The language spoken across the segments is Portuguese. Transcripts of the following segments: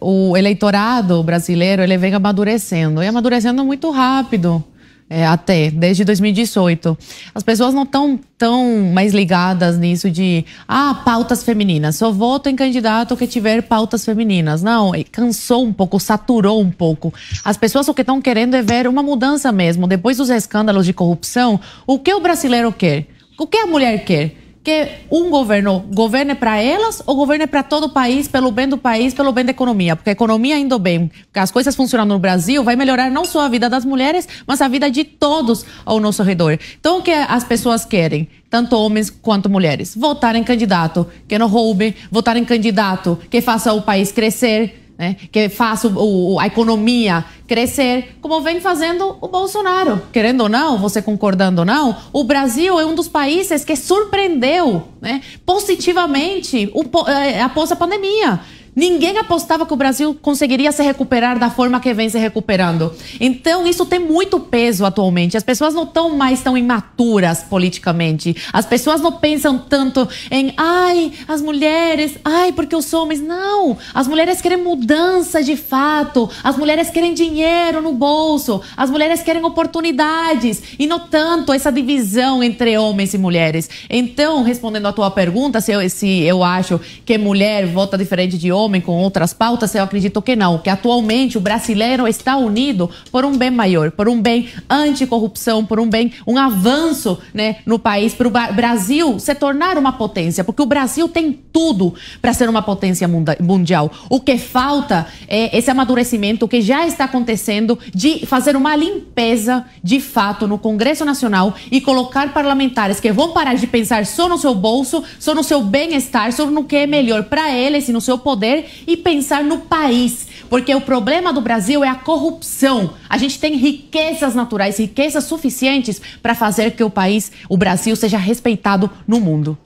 o eleitorado brasileiro ele vem amadurecendo e amadurecendo muito rápido. É, até desde 2018. As pessoas não estão tão mais ligadas nisso de ah, pautas femininas, só voto em candidato que tiver pautas femininas. Não, cansou um pouco, saturou um pouco. As pessoas o que estão querendo é ver uma mudança mesmo. Depois dos escândalos de corrupção, o que o brasileiro quer? O que a mulher quer? que um governo governo é para elas ou governo é para todo o país, pelo bem do país, pelo bem da economia? Porque a economia indo bem, porque as coisas funcionando no Brasil, vai melhorar não só a vida das mulheres, mas a vida de todos ao nosso redor. Então, o que as pessoas querem? tanto homens quanto mulheres. Votar em candidato que não roube, votar em candidato que faça o país crescer, né, que faça o, o, a economia crescer, como vem fazendo o Bolsonaro. Querendo ou não, você concordando ou não, o Brasil é um dos países que surpreendeu né, positivamente eh, após a pandemia. Ninguém apostava que o Brasil conseguiria se recuperar da forma que vem se recuperando. Então, isso tem muito peso atualmente. As pessoas não estão mais tão imaturas politicamente. As pessoas não pensam tanto em, ai, as mulheres, ai, porque os homens. Não! As mulheres querem mudança de fato. As mulheres querem dinheiro no bolso. As mulheres querem oportunidades. E não tanto essa divisão entre homens e mulheres. Então, respondendo à tua pergunta, se eu, se eu acho que mulher vota diferente de homem, homem com outras pautas? Eu acredito que não, que atualmente o brasileiro está unido por um bem maior, por um bem anticorrupção, por um bem, um avanço né, no país, para o Brasil se tornar uma potência, porque o Brasil tem tudo para ser uma potência mundial. O que falta é esse amadurecimento que já está acontecendo de fazer uma limpeza de fato no Congresso Nacional e colocar parlamentares que vão parar de pensar só no seu bolso, só no seu bem-estar, só no que é melhor para eles e no seu poder e pensar no país. Porque o problema do Brasil é a corrupção. A gente tem riquezas naturais, riquezas suficientes para fazer que o país, o Brasil, seja respeitado no mundo.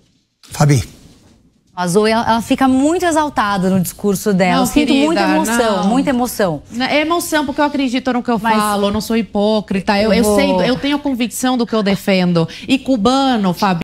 Fabi. A Zoe, ela fica muito exaltada no discurso dela. Não, eu sinto querida, muita emoção, não. muita emoção. É emoção, porque eu acredito no que eu Mas falo, eu não sou hipócrita. Eu, eu, eu, sei, eu tenho a convicção do que eu defendo. E cubano, Fabi.